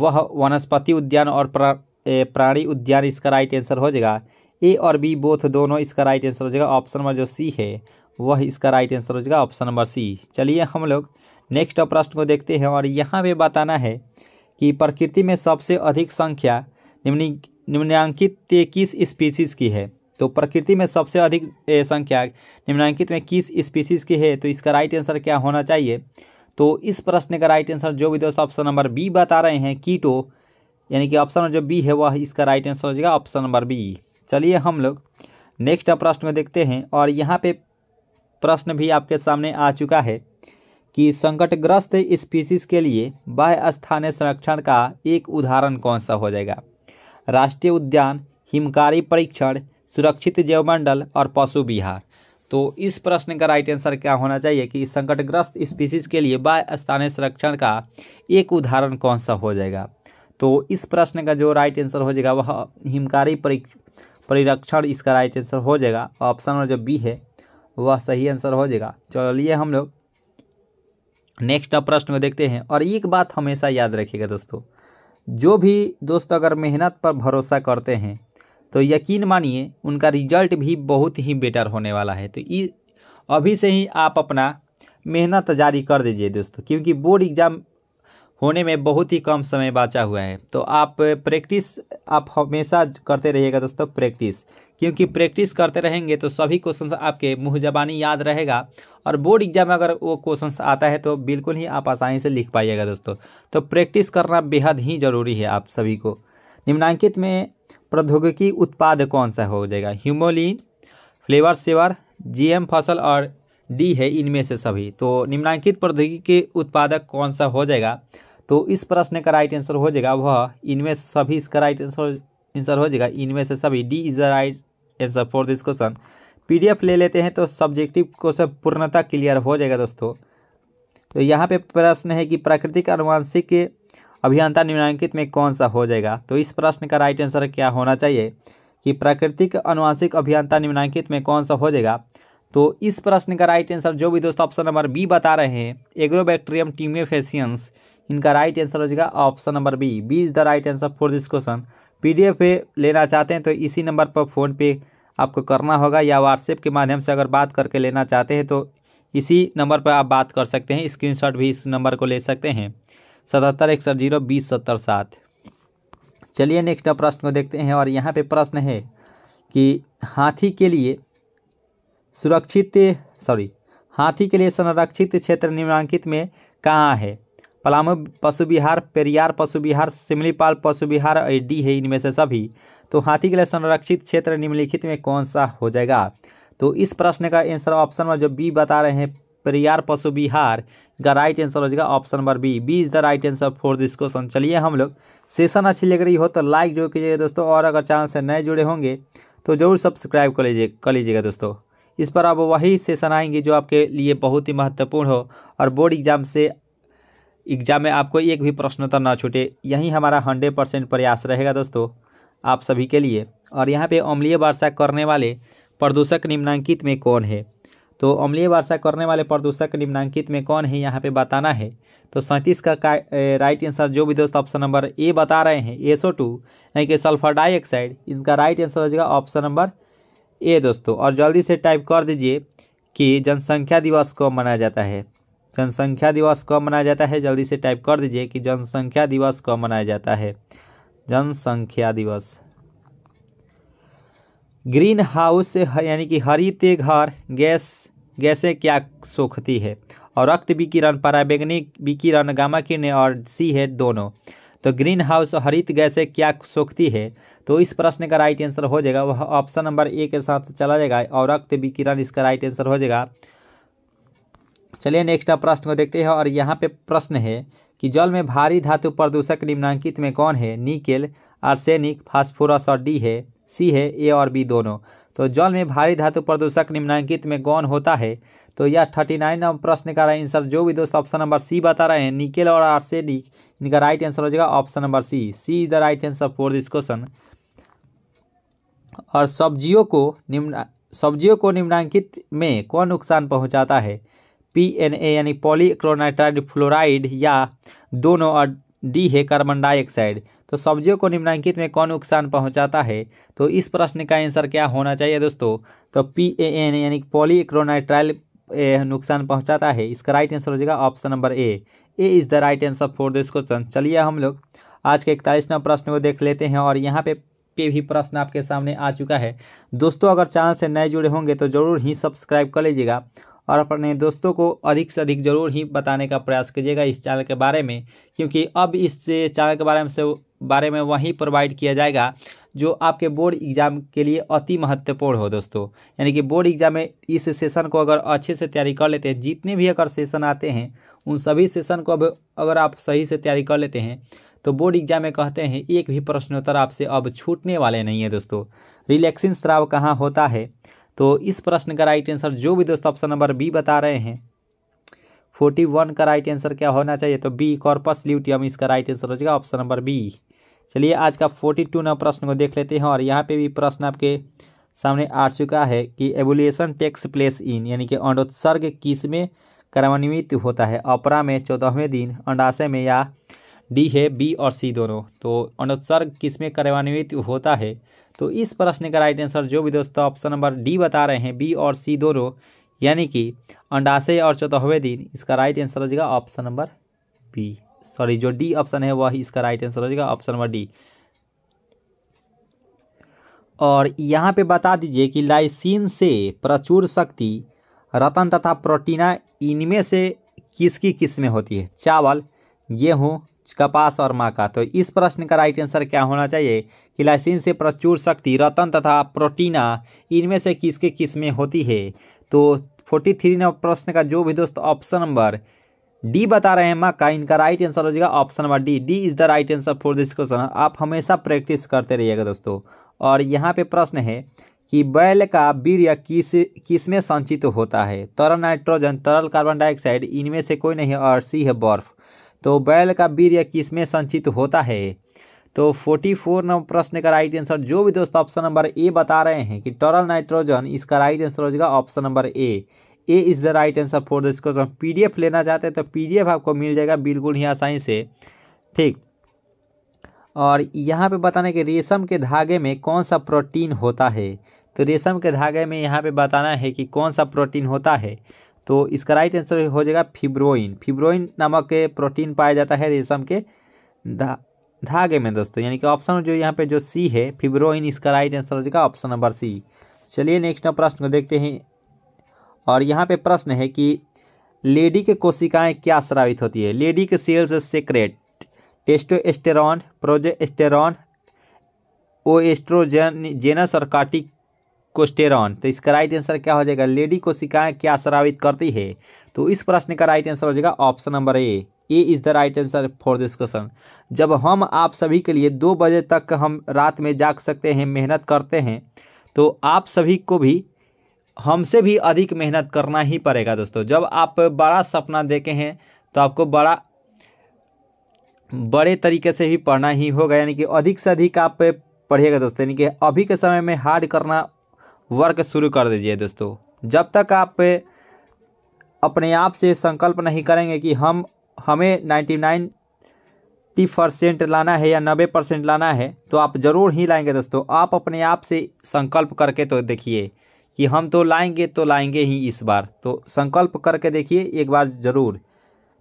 वह वनस्पति उद्यान और प्राणी उद्यान इसका राइट आंसर हो जाएगा ए और बी बोथ दोनों इसका राइट आंसर हो जाएगा ऑप्शन नंबर जो सी है वह इसका राइट आंसर हो जाएगा ऑप्शन नंबर सी चलिए हम लोग नेक्स्ट प्रश्न को देखते हैं और यहाँ पे बताना है कि प्रकृति में सबसे अधिक संख्या निम्न निम्नांकित किस स्पीसीज़ की है तो प्रकृति में सबसे अधिक संख्या निम्नांकित में किस स्पीसीज़ की है तो इसका राइट आंसर क्या होना चाहिए तो इस प्रश्न का राइट आंसर जो भी दोस्त ऑप्शन नंबर बी बता रहे हैं कीटो यानी कि ऑप्शन जो बी है वह इसका राइट आंसर हो जाएगा ऑप्शन नंबर बी चलिए हम लोग नेक्स्ट प्रश्न में देखते हैं और यहाँ पे प्रश्न भी आपके सामने आ चुका है कि संकटग्रस्त स्पीसीज के लिए बाह्य स्थानीय संरक्षण का एक उदाहरण कौन सा हो जाएगा राष्ट्रीय उद्यान हिमकारी परीक्षण सुरक्षित जैवमंडल और पशु विहार तो इस प्रश्न का राइट आंसर क्या होना चाहिए कि संकटग्रस्त स्पीसीज के लिए बाह्य स्थानीय संरक्षण का एक उदाहरण कौन सा हो जाएगा तो इस प्रश्न का जो राइट आंसर हो जाएगा वह हिमकारी परिरक्षण इसका राइट आंसर हो जाएगा ऑप्शन नंबर जो बी है वह सही आंसर हो जाएगा चलिए हम लोग नेक्स्ट प्रश्न को देखते हैं और एक बात हमेशा याद रखिएगा दोस्तों जो भी दोस्त अगर मेहनत पर भरोसा करते हैं तो यकीन मानिए उनका रिजल्ट भी बहुत ही बेटर होने वाला है तो अभी से ही आप अपना मेहनत जारी कर दीजिए दोस्तों क्योंकि बोर्ड एग्ज़ाम होने में बहुत ही कम समय बचा हुआ है तो आप प्रैक्टिस आप हमेशा करते रहिएगा दोस्तों प्रैक्टिस क्योंकि प्रैक्टिस करते रहेंगे तो सभी क्वेश्चन आपके मुँह जबानी याद रहेगा और बोर्ड एग्जाम में अगर वो क्वेश्चन आता है तो बिल्कुल ही आप आसानी से लिख पाइएगा दोस्तों तो प्रैक्टिस करना बेहद ही ज़रूरी है आप सभी को निम्नांकित में प्रौद्योगिकी उत्पाद कौन सा हो जाएगा ह्यूमोलिन फ्लेवर सेवर जीएम फसल और डी है इनमें से सभी तो निम्नांकित प्रौद्योगिकी के उत्पादक कौन सा हो जाएगा तो इस प्रश्न का राइट आंसर हो जाएगा वह इनमें सभी इसका राइट आंसर आंसर हो जाएगा इनमें से सभी D is the right answer for this question PDF ले लेते हैं तो सब्जेक्टिव क्वेश्चन पूर्णता क्लियर हो जाएगा दोस्तों तो यहाँ पे प्रश्न है कि प्राकृतिक अनुवांशिक अभियंता निम्नांकित में कौन सा हो जाएगा तो इस प्रश्न का राइट आंसर क्या होना चाहिए कि प्राकृतिक अनुवांशिक अभियंता निम्नांकित में कौन सा हो जाएगा तो इस प्रश्न का राइट आंसर जो भी दोस्तों ऑप्शन नंबर बी बता रहे हैं एग्रोबैक्ट्रियम टीमियोफेसियंस इनका राइट आंसर हो जाएगा option number B B is the right answer for this question PDF लेना चाहते हैं तो इसी नंबर पर फ़ोन पे आपको करना होगा या व्हाट्सएप के माध्यम से अगर बात करके लेना चाहते हैं तो इसी नंबर पर आप बात कर सकते हैं स्क्रीनशॉट भी इस नंबर को ले सकते हैं सतहत्तर एक जीरो बीस सत्तर सात चलिए नेक्स्ट प्रश्न को देखते हैं और यहाँ पे प्रश्न है कि हाथी के लिए सुरक्षित सॉरी हाथी के लिए संरक्षित क्षेत्र निम्नांकित में कहाँ है पलामू पशु विहार पेरियार पशु विहार सिमलीपाल पशु विहार और डी है इनमें से सभी तो हाथी के लिए संरक्षित क्षेत्र निम्नलिखित में कौन सा हो जाएगा तो इस प्रश्न का आंसर ऑप्शन नंबर जो बी बता रहे हैं पेरियार पशु विहार का राइट आंसर हो जाएगा option number B B is the right answer for this question चलिए हम लोग सेशन अच्छी लग रही हो तो लाइक जरूर कीजिएगा दोस्तों और अगर चैनल से नए जुड़े होंगे तो जरूर सब्सक्राइब कर लीजिए कर लीजिएगा दोस्तों इस पर अब वही सेशन आएंगे जो आपके लिए बहुत ही महत्वपूर्ण हो और बोर्ड एग्जाम से एग्जाम में आपको एक भी प्रश्नोत्तर तो ना छूटे यही हमारा हंड्रेड परसेंट प्रयास रहेगा दोस्तों आप सभी के लिए और यहाँ पे अम्लीय वर्षा करने वाले प्रदूषक निम्नांकित में कौन है तो अम्लीय वर्षा करने वाले प्रदूषक निम्नांकित में कौन है यहाँ पे बताना है तो सैंतीस का, का राइट आंसर जो भी दोस्त ऑप्शन नंबर ए बता रहे हैं एसओ टू यानी कि सल्फर डाइऑक्साइड इनका राइट आंसर हो जाएगा ऑप्शन नंबर ए दोस्तों और जल्दी से टाइप कर दीजिए कि जनसंख्या दिवस को मनाया जाता है जनसंख्या दिवस कब मनाया जाता है जल्दी से टाइप कर दीजिए कि जनसंख्या दिवस कब मनाया जाता है जनसंख्या दिवस ग्रीन हाउस यानी कि हरित घर गैस गैसें क्या सोखती है और रक्त विकिरण पराबैंगनी विकिरण गामा किरण और सी है दोनों तो ग्रीन हाउस हरित गैसें क्या सोखती है तो इस प्रश्न का राइट आंसर हो जाएगा वह ऑप्शन नंबर ए के साथ चला जाएगा और रक्त विकिरण इसका राइट आंसर हो जाएगा चलिए नेक्स्ट आप प्रश्न को देखते हैं और यहाँ पे प्रश्न है कि जल में भारी धातु प्रदूषक निम्नांकित में कौन है निकेल आर्सेनिक फास्फोरस और डी है सी है ए और बी दोनों तो जल में भारी धातु प्रदूषक निम्नांकित में कौन होता है तो यह थर्टी नाइन प्रश्न का आंसर जो भी दोस्त ऑप्शन नंबर सी बता रहे हैं निकेल और आर्सेनिक इनका राइट आंसर हो जाएगा option number C C is the right answer for this question और सब्जियों को निम्न सब्जियों को निम्नांकित में कौन नुकसान पहुंचाता है पी एन ए यानी पॉलीक्लोनाइट्राइड फ्लोराइड या दोनों और डी है कार्बन डाइऑक्साइड तो सब्जियों को निम्नांकित में कौन नुकसान पहुंचाता है तो इस प्रश्न का आंसर क्या होना चाहिए दोस्तों तो पी ए एन यानी पॉलीक्लोनाइट्राइल नुकसान पहुंचाता है इसका राइट आंसर हो जाएगा option number A A is the right answer for this question चलिए हम लोग आज के इकतालीस नंबर प्रश्न को देख लेते हैं और यहाँ पे पे भी प्रश्न आपके सामने आ चुका है दोस्तों अगर चैनल से नए जुड़े होंगे तो ज़रूर ही सब्सक्राइब कर लीजिएगा और अपने दोस्तों को अधिक से अधिक ज़रूर ही बताने का प्रयास कीजिएगा इस चैनल के बारे में क्योंकि अब इस चैनल के बारे में से बारे में वही प्रोवाइड किया जाएगा जो आपके बोर्ड एग्ज़ाम के लिए अति महत्वपूर्ण हो दोस्तों यानी कि बोर्ड एग्ज़ाम में इस सेशन को अगर अच्छे से तैयारी कर लेते हैं जितने भी अगर सेशन आते हैं उन सभी सेशन को अब अगर आप सही से तैयारी कर लेते हैं तो बोर्ड एग्जाम में कहते हैं एक भी प्रश्नोत्तर आपसे अब छूटने वाले नहीं है दोस्तों रिलैक्सिंग श्राव कहाँ होता है तो इस प्रश्न का राइट आंसर जो भी दोस्तों ऑप्शन नंबर बी बता रहे हैं फोर्टी वन का राइट आंसर क्या होना चाहिए तो बी कॉर्पस ल्यूटियम इसका राइट आंसर हो जाएगा ऑप्शन नंबर बी चलिए आज का फोर्टी टू नंबर प्रश्न को देख लेते हैं और यहाँ पे भी प्रश्न आपके सामने आ चुका है कि एबुलेशन टेक्स प्लेस इन यानी कि अंडोत्सर्ग किस में क्रमान्वित होता है अपरा में चौदहवें दिन अंडाशय में या डी है बी और सी दोनों तो अनुत्सर्ग किसमें कार्यान्वित होता है तो इस प्रश्न का राइट आंसर जो भी दोस्तों ऑप्शन नंबर डी बता रहे हैं बी और सी दोनों यानी कि अंडाशय और चौथहवें दिन इसका राइट आंसर हो जाएगा ऑप्शन नंबर बी सॉरी जो डी ऑप्शन है वह इसका राइट आंसर हो जाएगा ऑप्शन नंबर डी और यहाँ पे बता दीजिए कि लाइसिन से प्रचुर शक्ति रतन तथा प्रोटीना इनमें से किसकी किस्में होती है चावल गेहूँ कपास और माका तो इस प्रश्न का राइट आंसर क्या होना चाहिए कि लाइसिन से प्रचुर शक्ति रतन तथा प्रोटीना इनमें से किसके में होती है तो फोर्टी थ्री नंबर प्रश्न का जो भी दोस्त ऑप्शन नंबर डी बता रहे हैं का इनका राइट आंसर हो जाएगा option number D D is the right answer for this question आप हमेशा प्रैक्टिस करते रहिएगा दोस्तों और यहाँ पे प्रश्न है कि बैल का वीर्य किस किस में संचित होता है तरल नाइट्रोजन तरल कार्बन डाइऑक्साइड इनमें से कोई नहीं और सी है बर्फ तो बैल का वीर किस किसमें संचित होता है तो 44 नंबर प्रश्न का राइट आंसर जो भी दोस्तों ऑप्शन नंबर ए बता रहे हैं कि टरल नाइट्रोजन इसका राइट आंसर हो जाएगा option number A A is the right answer for this question PDF लेना चाहते हैं तो पीडीएफ आपको मिल जाएगा बिल्कुल ही आसानी से ठीक और यहाँ पे बताना है कि रेशम के धागे में कौन सा प्रोटीन होता है तो रेशम के धागे में यहाँ पे बताना है कि कौन सा प्रोटीन होता है तो इसका राइट आंसर हो जाएगा फिब्रोइन फिब्रोइन नामक के प्रोटीन पाया जाता है रेशम के धा धागे में दोस्तों यानी कि ऑप्शन जो यहाँ पे जो सी है फिब्रोइन इसका राइट आंसर हो जाएगा ऑप्शन नंबर सी चलिए नेक्स्ट प्रश्न को देखते हैं और यहाँ पे प्रश्न है कि लेडी के कोशिकाएं क्या स्रावित होती है Leydig cells secrete testosterone progesterone oestrogen जेनस और कार्टिक कोस्टेरॉन तो इसका राइट आंसर क्या हो जाएगा लेडी कोशिकाएं क्या स्रावित करती है तो इस प्रश्न का राइट आंसर हो जाएगा option number A A is the right answer for this question जब हम आप सभी के लिए दो बजे तक हम रात में जाग सकते हैं मेहनत करते हैं तो आप सभी को भी हमसे भी अधिक मेहनत करना ही पड़ेगा दोस्तों जब आप बड़ा सपना देखे हैं तो आपको बड़ा बड़े तरीके से भी पढ़ना ही होगा यानी कि अधिक से अधिक आप पढ़िएगा दोस्तों यानी कि अभी के समय में हार्ड करना वर्क शुरू कर दीजिए दोस्तों जब तक आप अपने आप से संकल्प नहीं करेंगे कि हम हमें नाइन्टी नाइन टी परसेंट लाना है या नब्बे परसेंट लाना है तो आप ज़रूर ही लाएंगे दोस्तों आप अपने आप से संकल्प करके तो देखिए कि हम तो लाएंगे तो लाएंगे ही इस बार तो संकल्प करके देखिए एक बार ज़रूर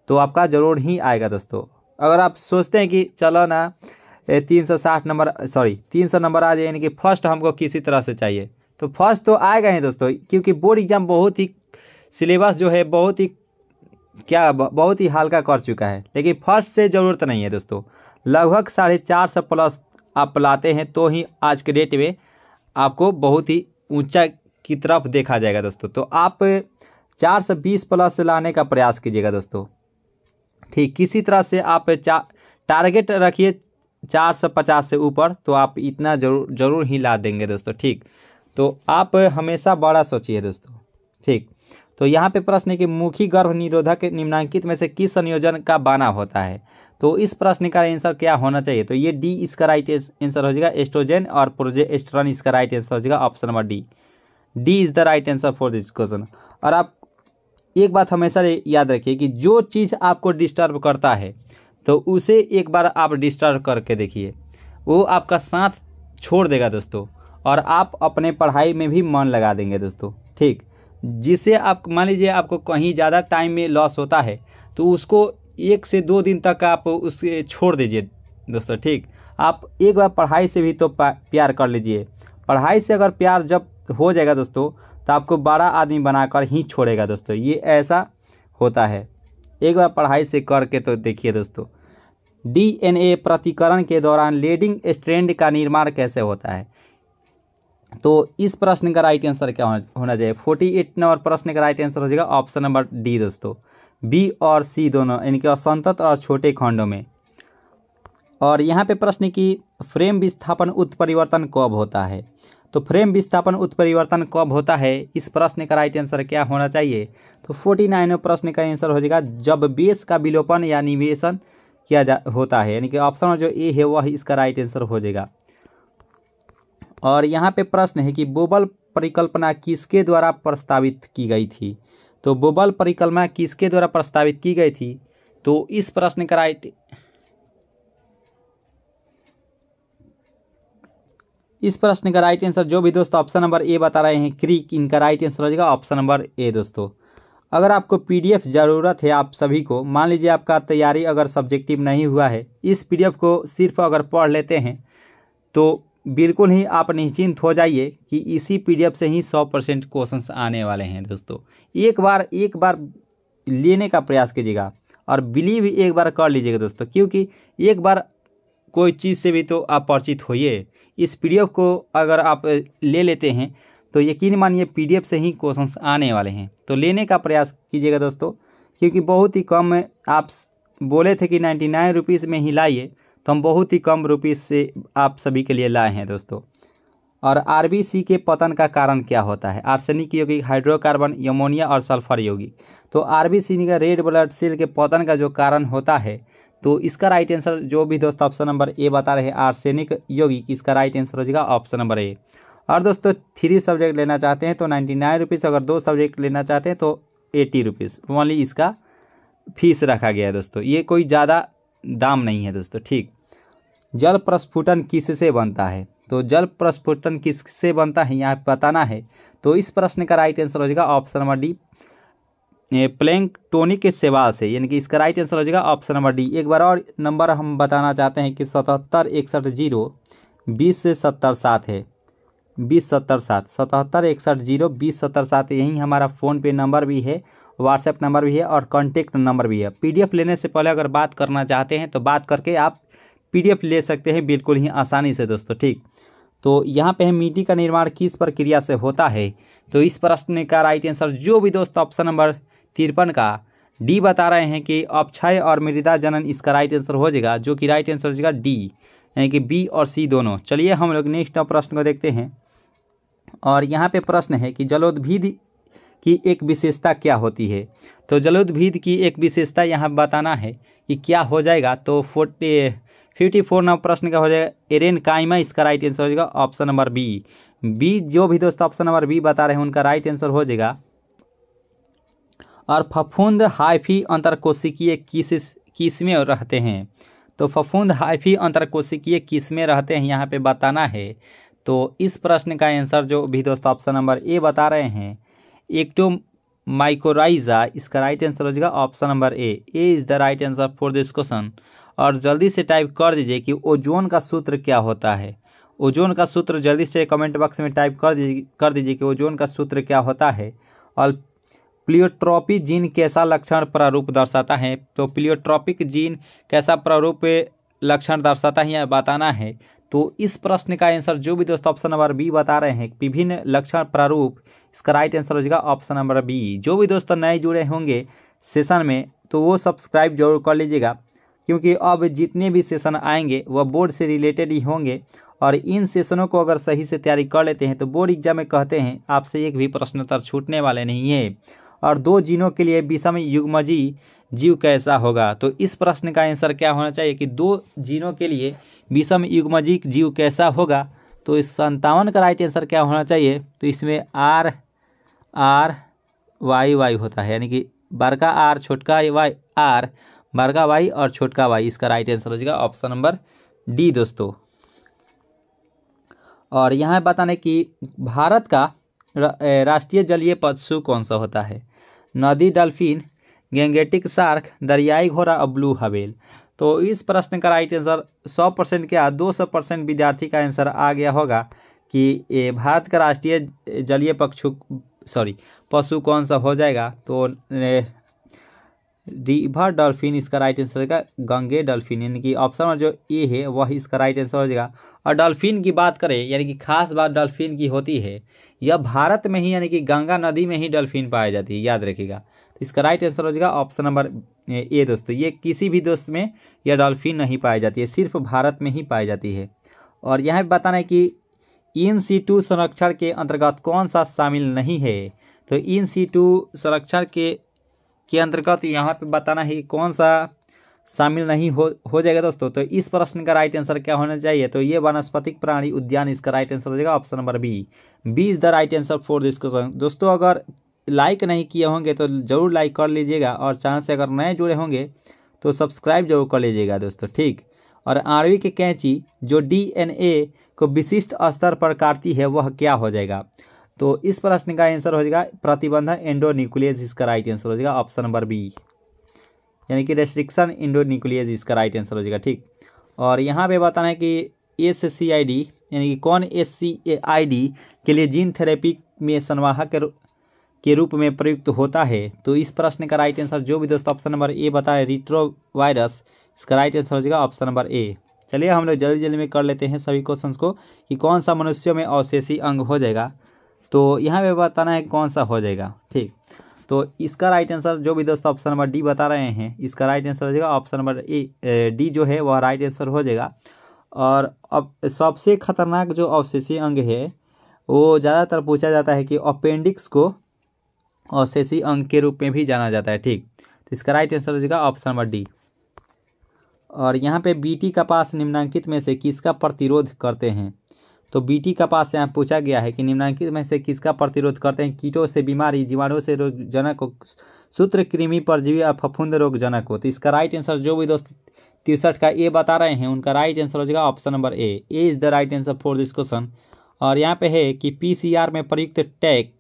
तो आपका ज़रूर ही आएगा दोस्तों अगर आप सोचते हैं कि चलो ना तीन सौ साठ नंबर सॉरी तीन सौ नंबर आ जाए यानी कि फर्स्ट हमको किसी तरह से चाहिए तो फर्स्ट तो आएगा ही दोस्तों क्योंकि बोर्ड एग्ज़ाम बहुत ही सिलेबस जो है बहुत ही क्या बहुत ही हल्का कर चुका है लेकिन फर्स्ट से ज़रूरत नहीं है दोस्तों लगभग साढ़े चार सौ प्लस आप लाते हैं तो ही आज के डेट में आपको बहुत ही ऊंचा की तरफ देखा जाएगा दोस्तों तो आप चार सौ बीस प्लस लाने का प्रयास कीजिएगा दोस्तों ठीक किसी तरह से आप टारगेट रखिए चार सौ पचास से ऊपर तो आप इतना जरूर जरूर ही ला देंगे दोस्तों ठीक तो आप हमेशा बड़ा सोचिए दोस्तों ठीक तो यहाँ पे प्रश्न है कि मुखी गर्भ निरोधक निम्नांकित में से किस संयोजन का बाना होता है तो इस प्रश्न का आंसर क्या होना चाहिए तो ये डी इसका राइट आंसर हो जाएगा एस्ट्रोजन और प्रोजेस्ट्रॉन इसका राइट आंसर हो जाएगा option number D D is the right answer for this question और आप एक बात हमेशा याद रखिए कि जो चीज़ आपको डिस्टर्ब करता है तो उसे एक बार आप डिस्टर्ब करके देखिए वो आपका साथ छोड़ देगा दोस्तों और आप अपने पढ़ाई में भी मन लगा देंगे दोस्तों ठीक जिसे आप मान लीजिए आपको कहीं ज़्यादा टाइम में लॉस होता है तो उसको एक से दो दिन तक आप उसे छोड़ दीजिए दोस्तों ठीक आप एक बार पढ़ाई से भी तो प्यार कर लीजिए पढ़ाई से अगर प्यार जब हो जाएगा दोस्तों तो आपको बड़ा आदमी बनाकर ही छोड़ेगा दोस्तों ये ऐसा होता है एक बार पढ़ाई से करके तो देखिए दोस्तों डीएनए प्रतिकरण के दौरान लेडिंग स्ट्रैंड का निर्माण कैसे होता है तो इस प्रश्न का राइट आंसर क्या होना चाहिए फोर्टी एट नंबर प्रश्न का राइट आंसर हो जाएगा ऑप्शन नंबर डी दोस्तों बी और सी दोनों यानी कि असंतत और छोटे खंडों में और यहाँ पे प्रश्न की फ्रेम विस्थापन उत्परिवर्तन कब होता है तो फ्रेम विस्थापन उत्परिवर्तन कब होता है इस प्रश्न का राइट आंसर क्या होना चाहिए तो फोर्टी नाइन प्रश्न का आंसर हो जाएगा जब बेस का विलोपन या निवेशन किया जा होता है यानी कि ऑप्शन जो ए है वह इसका राइट आंसर हो जाएगा और यहाँ पे प्रश्न है कि बोबल परिकल्पना किसके द्वारा प्रस्तावित की गई थी तो बोबल परिकल्पना किसके द्वारा प्रस्तावित की गई थी तो इस प्रश्न का राइट इस प्रश्न का राइट आंसर जो भी दोस्तों ऑप्शन नंबर ए बता रहे हैं क्रिक इनका राइट आंसर हो जाएगा ऑप्शन नंबर ए दोस्तों अगर आपको पीडीएफ ज़रूरत है आप सभी को मान लीजिए आपका तैयारी अगर सब्जेक्टिव नहीं हुआ है इस पीडीएफ को सिर्फ अगर पढ़ लेते हैं तो बिल्कुल ही आप निश्चिंत हो जाइए कि इसी पीडीएफ से ही सौ परसेंट क्वेश्चन आने वाले हैं दोस्तों एक बार एक बार लेने का प्रयास कीजिएगा और बिलीव एक बार कर लीजिएगा दोस्तों क्योंकि एक बार कोई चीज़ से भी तो आप परिचित होइए इस पीडीएफ को अगर आप ले लेते हैं तो यकीन मानिए पीडीएफ से ही क्वेश्चंस आने वाले हैं तो लेने का प्रयास कीजिएगा दोस्तों क्योंकि बहुत ही कम आप बोले थे कि नाइन्टी नाइन रुपीज़ में ही लाइए तो हम बहुत ही कम रुपीज़ से आप सभी के लिए लाए हैं दोस्तों और आर के पतन का कारण क्या होता है आर्सेनिक यौगिक हाइड्रोकार्बन यमोनिया और सल्फर यौगिक तो आर का रेड ब्लड सेल के पतन का जो कारण होता है तो इसका राइट आंसर जो भी दोस्तों ऑप्शन नंबर ए बता रहे आर्सेनिक यौगिक इसका राइट आंसर हो जाएगा ऑप्शन नंबर ए और दोस्तों थ्री सब्जेक्ट लेना चाहते हैं तो नाइन्टी नाइन रुपीज़ अगर दो सब्जेक्ट लेना चाहते हैं तो एट्टी रुपीज़ ओनली इसका फीस रखा गया है दोस्तों ये कोई ज़्यादा दाम नहीं है दोस्तों ठीक जल प्रस्फुटन किससे बनता है तो जल प्रस्फुटन किससे बनता है यहाँ बताना है तो इस प्रश्न का राइट आंसर हो जाएगा ऑप्शन नंबर डी प्लैंकटोनिक सेवाल से यानी कि इसका राइट आंसर हो जाएगा ऑप्शन नंबर डी एक बार और नंबर हम बताना चाहते हैं कि सतहत्तर इकसठ जीरो बीस से सत्तर सात है बीस सत्तर सात सतहत्तर इकसठ जीरो बीस सत्तर सात यही हमारा फ़ोन पे नंबर भी है व्हाट्सएप नंबर भी है और कॉन्टेक्ट नंबर भी है पीडीएफ लेने से पहले अगर बात करना चाहते हैं तो बात करके आप पीडीएफ ले सकते हैं बिल्कुल ही आसानी से दोस्तों ठीक तो यहाँ पे है मिट्टी का निर्माण किस प्रक्रिया से होता है तो इस प्रश्न का राइट आंसर जो भी दोस्त ऑप्शन नंबर तिरपन का डी बता रहे हैं कि अपक्षय और मृदा जनन इसका राइट आंसर हो जाएगा जो कि राइट आंसर हो जाएगा डी यानी कि बी और सी दोनों चलिए हम लोग नेक्स्ट प्रश्न को देखते हैं और यहाँ पे प्रश्न है कि जलोद्भिद की एक विशेषता क्या होती है तो जलोदभीद की एक विशेषता यहाँ बताना है कि क्या हो जाएगा तो फोर्टी फिफ्टी फोर नंबर प्रश्न का हो जाएगा एरेन काइमा इसका राइट आंसर हो जाएगा ऑप्शन नंबर बी बी जो भी दोस्तों ऑप्शन नंबर बी बता रहे हैं उनका राइट आंसर हो जाएगा और फफूंद हाइफी अंतरकोशिकीय किस किसमें रहते हैं तो फफूंद हाइफी अंतरकोशिकीय किसमें रहते हैं यहाँ पे बताना है तो इस प्रश्न का आंसर जो भी दोस्तों ऑप्शन नंबर ए बता रहे हैं एक्टो माइकोराइजा इसका राइट आंसर हो जाएगा option number A A is the right answer for this question और जल्दी से टाइप कर दीजिए कि ओजोन का सूत्र क्या होता है ओजोन का सूत्र जल्दी से कमेंट बॉक्स में टाइप कर दीजिए कर दीजिए कि ओजोन का सूत्र क्या होता है और प्लियोट्रॉपी जीन कैसा लक्षण प्रारूप दर्शाता है तो प्लियोट्रॉपिक जीन कैसा प्रारूप लक्षण दर्शाता है यह बताना है तो इस प्रश्न का आंसर जो भी दोस्तों ऑप्शन नंबर बी बता रहे हैं विभिन्न लक्षण प्रारूप इसका राइट आंसर हो जाएगा ऑप्शन नंबर बी जो भी दोस्तों नए जुड़े होंगे सेशन में तो वो सब्सक्राइब जरूर कर लीजिएगा क्योंकि अब जितने भी सेशन आएंगे वह बोर्ड से रिलेटेड ही होंगे और इन सेशनों को अगर सही से तैयारी कर लेते हैं तो बोर्ड एग्जाम में कहते हैं आपसे एक भी प्रश्नोत्तर छूटने वाले नहीं है और दो जीनों के लिए विषम युग्मजी जीव कैसा होगा तो इस प्रश्न का आंसर क्या होना चाहिए कि दो जीनों के लिए विषम युग्मजिक जीव कैसा होगा तो इस संतावन का राइट आंसर क्या होना चाहिए तो इसमें आर आर वाई वाई होता है यानी कि बड़का आर छोटका वाई आर बड़का वाई और छोटका वाई इसका राइट आंसर हो जाएगा ऑप्शन नंबर डी दोस्तों और यहाँ बताने कि भारत का राष्ट्रीय जलीय पशु कौन सा होता है नदी डल्फिन गेंगेटिक शार्क दरियाई घोड़ा और ब्लू हवेल तो इस प्रश्न का राइट आंसर सौ परसेंट क्या दो सौ परसेंट विद्यार्थी का आंसर आ गया होगा कि ये भारत का राष्ट्रीय जलीय पक्षु सॉरी पशु कौन सा हो जाएगा तो रिवर डॉल्फिन इसका राइट आंसर होगा गंगे डॉल्फिन यानी कि ऑप्शन और जो ए है वह इसका राइट आंसर हो जाएगा और डॉल्फिन की बात करें यानी कि खास बात डॉल्फिन की होती है यह भारत में ही यानी कि गंगा नदी में ही डॉल्फिन पाई जाती है याद रखिएगा इसका राइट आंसर हो जाएगा ऑप्शन नंबर ए दोस्तों ये किसी भी दोस्त में यह डॉल्फिन नहीं पाई जाती है सिर्फ भारत में ही पाई जाती है और यहाँ बताना है कि इन सी टू संरक्षण के अंतर्गत कौन सा शामिल नहीं है तो इन सी टू संरक्षण के के अंतर्गत यहाँ पे बताना है कि कौन सा शामिल नहीं हो हो जाएगा दोस्तों तो इस प्रश्न का राइट आंसर क्या होना चाहिए तो ये वनस्पतिक प्राणी उद्यान इसका राइट आंसर हो जाएगा option number B B is the right answer for this question दोस्तों अगर लाइक नहीं किए होंगे तो ज़रूर लाइक कर लीजिएगा और चैनल से अगर नए जुड़े होंगे तो सब्सक्राइब जरूर कर लीजिएगा दोस्तों ठीक और आणवी की कैंची जो डीएनए को विशिष्ट स्तर पर काटती है वह क्या हो जाएगा तो इस प्रश्न का आंसर हो जाएगा प्रतिबंधन न्यूक्लियस इसका राइट आंसर हो जाएगा ऑप्शन नंबर बी यानी कि रेस्ट्रिक्शन न्यूक्लियस इसका राइट आंसर हो जाएगा ठीक और यहाँ पे बताना है कि एस सी आई डी यानी कि कौन S C A I D के लिए जीन थेरेपी में संवाहक के रूप में प्रयुक्त होता है तो इस प्रश्न का राइट आंसर जो भी दोस्तों ऑप्शन नंबर ए बताए रिट्रोवायरस इसका राइट आंसर हो जाएगा ऑप्शन नंबर ए चलिए हम लोग जल्दी जल्दी में कर लेते हैं सभी क्वेश्चंस को कि कौन सा मनुष्यों में अवशेषी अंग हो जाएगा तो यहाँ पे बताना है कौन सा हो जाएगा ठीक तो इसका राइट आंसर जो भी दोस्तों ऑप्शन नंबर डी बता रहे हैं इसका राइट आंसर हो जाएगा ऑप्शन नंबर ए डी जो है वह राइट आंसर हो जाएगा और अब सबसे खतरनाक जो अवशेषी अंग है वो ज़्यादातर पूछा जाता है कि अपेंडिक्स को अवशेषी अंग के रूप में भी जाना जाता है ठीक तो इसका राइट आंसर हो जाएगा ऑप्शन नंबर डी और यहाँ पे बीटी कपास निम्नांकित में से किसका प्रतिरोध करते हैं तो बीटी कपास से यहाँ पूछा गया है कि निम्नांकित में से किसका प्रतिरोध करते हैं कीटों से बीमारी जीवाणुओं से रोगजनक सूत्र कृमि परजीवी और फफुंद रोगजनक हो तो इसका राइट आंसर जो भी दोस्त तिरसठ का ए बता रहे हैं उनका राइट आंसर हो जाएगा option number A A is the right answer for this question और यहाँ पे है कि पीसीआर में प्रयुक्त टैग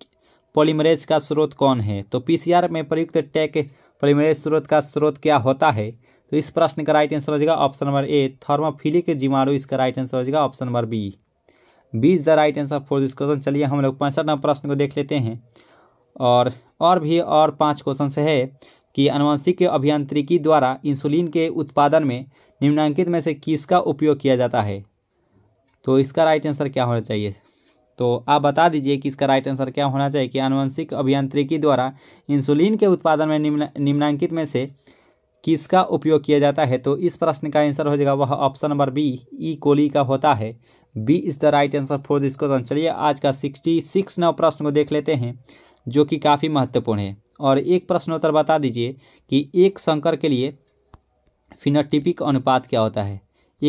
पॉलीमरेज का स्रोत कौन है तो पीसीआर में प्रयुक्त टैक पोलीमरेज स्रोत का स्रोत क्या होता है तो इस प्रश्न का राइट आंसर हो जाएगा ऑप्शन नंबर ए थर्मोफिलिक जीवाणु इसका राइट आंसर हो जाएगा option number B B is the right answer for this question चलिए हम लोग पैंसठ नंबर प्रश्न को देख लेते हैं और और भी और पांच क्वेश्चन से है कि अनुवंशिक अभियांत्रिकी द्वारा इंसुलिन के उत्पादन में निम्नांकित में से किसका उपयोग किया जाता है तो इसका राइट आंसर क्या होना चाहिए तो आप बता दीजिए कि इसका राइट आंसर क्या होना चाहिए कि आनुवंशिक अभियांत्रिकी द्वारा इंसुलिन के उत्पादन में निम्न निम्नांकित में से किसका उपयोग किया जाता है तो इस प्रश्न का आंसर हो जाएगा वह option number B E coli का होता है B is the right answer for this question चलिए आज का सिक्सटी सिक्स नव प्रश्न को देख लेते हैं जो कि काफ़ी महत्वपूर्ण है और एक प्रश्नोत्तर बता दीजिए कि एक संकर के लिए फिनोटिपिक अनुपात क्या होता है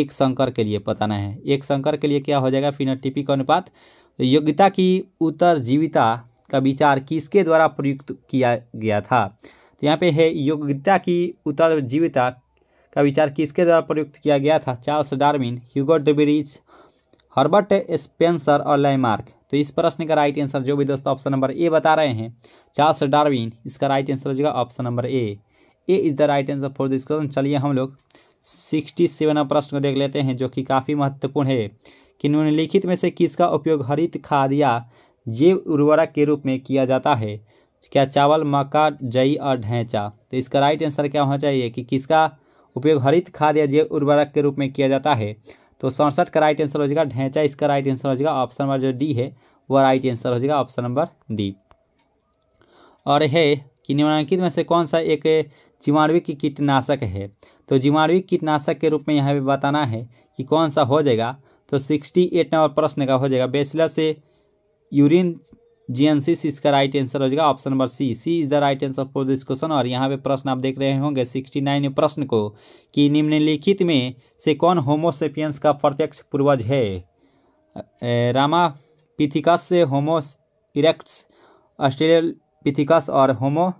एक संकर के लिए बताना है एक संकर के लिए क्या हो जाएगा फिनोटिपिक अनुपात योग्यता की उत्तर जीविता का विचार किसके द्वारा प्रयुक्त किया गया था तो यहाँ पे है योग्यता की उत्तर जीविता का विचार किसके द्वारा प्रयुक्त किया गया था Charles Darwin Hugo de Vries Herbert Spencer और लैमार्क तो इस प्रश्न का राइट आंसर जो भी दोस्तों ऑप्शन नंबर ए बता रहे हैं चार्ल्स डार्विन इसका राइट आंसर हो जाएगा option number A A is the right answer for this question चलिए हम लोग सिक्सटी सेवन प्रश्न को देख लेते हैं जो कि काफ़ी महत्वपूर्ण है कि निम्नलिखित में से किसका उपयोग हरित खाद या जैव उर्वरक के रूप में किया जाता है क्या चावल मक्का जई और ढैंचा तो इसका राइट आंसर क्या होना चाहिए कि किसका उपयोग हरित खाद या जैव उर्वरक के रूप में किया जाता है तो सड़सठ का राइट आंसर हो जाएगा ढैंचा इसका राइट आंसर हो जाएगा ऑप्शन नंबर जो डी है वह राइट आंसर हो जाएगा ऑप्शन नंबर डी और है कि निम्नलिखित में से कौन सा एक जीवाणुविक कीटनाशक है तो जीवाणुविक कीटनाशक के रूप में यहाँ पर बताना है कि कौन सा हो जाएगा तो सिक्सटी एट नंबर प्रश्न का हो जाएगा बेसिला से यूरिन जीएनसीस इसका राइट आंसर हो जाएगा option number C C is the right answer for this question और यहाँ पे प्रश्न आप देख रहे होंगे सिक्सटी नाइन प्रश्न को कि निम्नलिखित में से कौन होमोसेपियंस का प्रत्यक्ष पूर्वज है रामा पिथिकस से होमो इरेक्ट्स ऑस्ट्रेलियल पिथिकस और होमो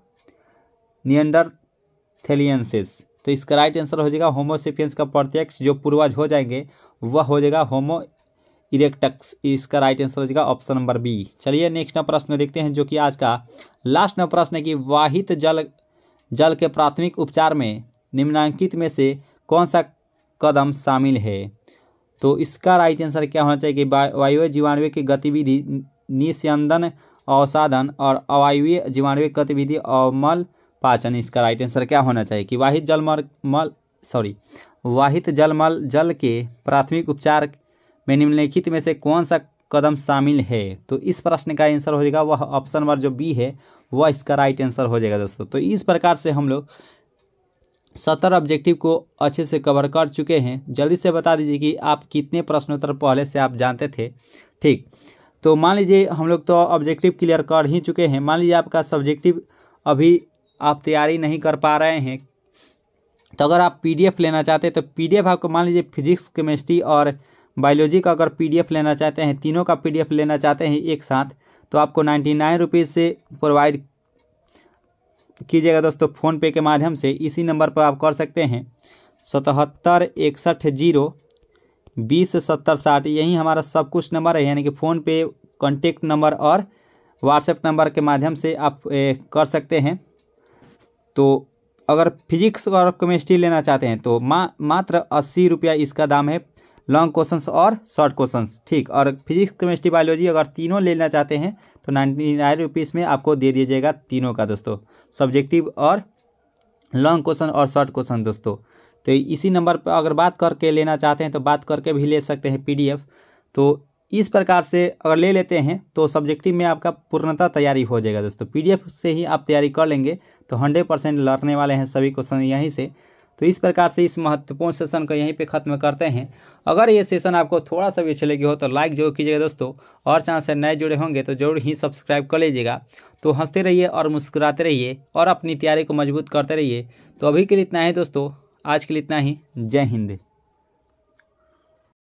थेलियंसिस तो इसका राइट आंसर हो जाएगा होमोसेपियंस का प्रत्यक्ष जो पूर्वज हो जाएंगे वह हो जाएगा होमो इरेक्टक्स इसका राइट आंसर हो जाएगा ऑप्शन नंबर बी चलिए नेक्स्ट प्रश्न देखते हैं जो कि आज का लास्ट नंबर प्रश्न है कि वाहित जल जल के प्राथमिक उपचार में निम्नांकित में से कौन सा कदम शामिल है तो इसका राइट आंसर क्या होना चाहिए कि वायु जीवाणु की गतिविधि निस्यंदन अवसाधन और अवायवीय जीवाणु गतिविधि अवमल पाचन इसका राइट आंसर क्या होना चाहिए कि वाहित जल मल सॉरी वाहित जलमल जल के प्राथमिक उपचार में निम्नलिखित में से कौन सा कदम शामिल है तो इस प्रश्न का आंसर हो जाएगा वह ऑप्शन नंबर जो बी है वह इसका राइट आंसर हो जाएगा दोस्तों तो इस प्रकार से हम लोग सत्तर ऑब्जेक्टिव को अच्छे से कवर कर चुके हैं जल्दी से बता दीजिए कि आप कितने प्रश्नोत्तर पहले से आप जानते थे ठीक तो मान लीजिए हम लोग तो ऑब्जेक्टिव क्लियर कर ही चुके हैं मान लीजिए आपका सब्जेक्टिव अभी आप तैयारी नहीं कर पा रहे हैं तो अगर आप पीडीएफ लेना चाहते हैं तो पीडीएफ आपको मान लीजिए फिजिक्स केमिस्ट्री और बायोलॉजी का अगर पीडीएफ लेना चाहते हैं तीनों का पीडीएफ लेना चाहते हैं एक साथ तो आपको नाइन्टी नाइन रुपीज़ से प्रोवाइड कीजिएगा दोस्तों फ़ोनपे के माध्यम से इसी नंबर पर आप कर सकते हैं सतहत्तर इकसठ जीरो बीस सत्तर साठ यही हमारा सब कुछ नंबर है यानी कि फ़ोनपे कॉन्टेक्ट नंबर और व्हाट्सएप नंबर के माध्यम से आप ए, कर सकते हैं तो अगर फिजिक्स और केमिस्ट्री लेना चाहते हैं तो मा मात्र अस्सी रुपया इसका दाम है लॉन्ग क्वेश्चंस और शॉर्ट क्वेश्चंस ठीक और फिजिक्स केमिस्ट्री बायोलॉजी अगर तीनों लेना चाहते हैं तो नाइन्टी नाइन रुपीज़ में आपको दे दिया जाएगा तीनों का दोस्तों सब्जेक्टिव और लॉन्ग क्वेश्चन और शॉर्ट क्वेश्चन दोस्तों तो इसी नंबर पर अगर बात करके लेना चाहते हैं तो बात करके भी ले सकते हैं पी तो इस प्रकार से अगर ले लेते हैं तो सब्जेक्टिव में आपका पूर्णतः तैयारी हो जाएगा दोस्तों पीडीएफ से ही आप तैयारी कर लेंगे तो हंड्रेड परसेंट लड़ने वाले हैं सभी क्वेश्चन यहीं से तो इस प्रकार से इस महत्वपूर्ण सेशन को यहीं पे ख़त्म करते हैं अगर ये सेशन आपको थोड़ा सा भी अच्छे लगे हो तो लाइक जरूर कीजिएगा दोस्तों और चैनल से नए जुड़े होंगे तो जरूर ही सब्सक्राइब कर लीजिएगा तो हंसते रहिए और मुस्कुराते रहिए और अपनी तैयारी को मजबूत करते रहिए तो अभी के लिए इतना ही दोस्तों आज के लिए इतना ही जय हिंद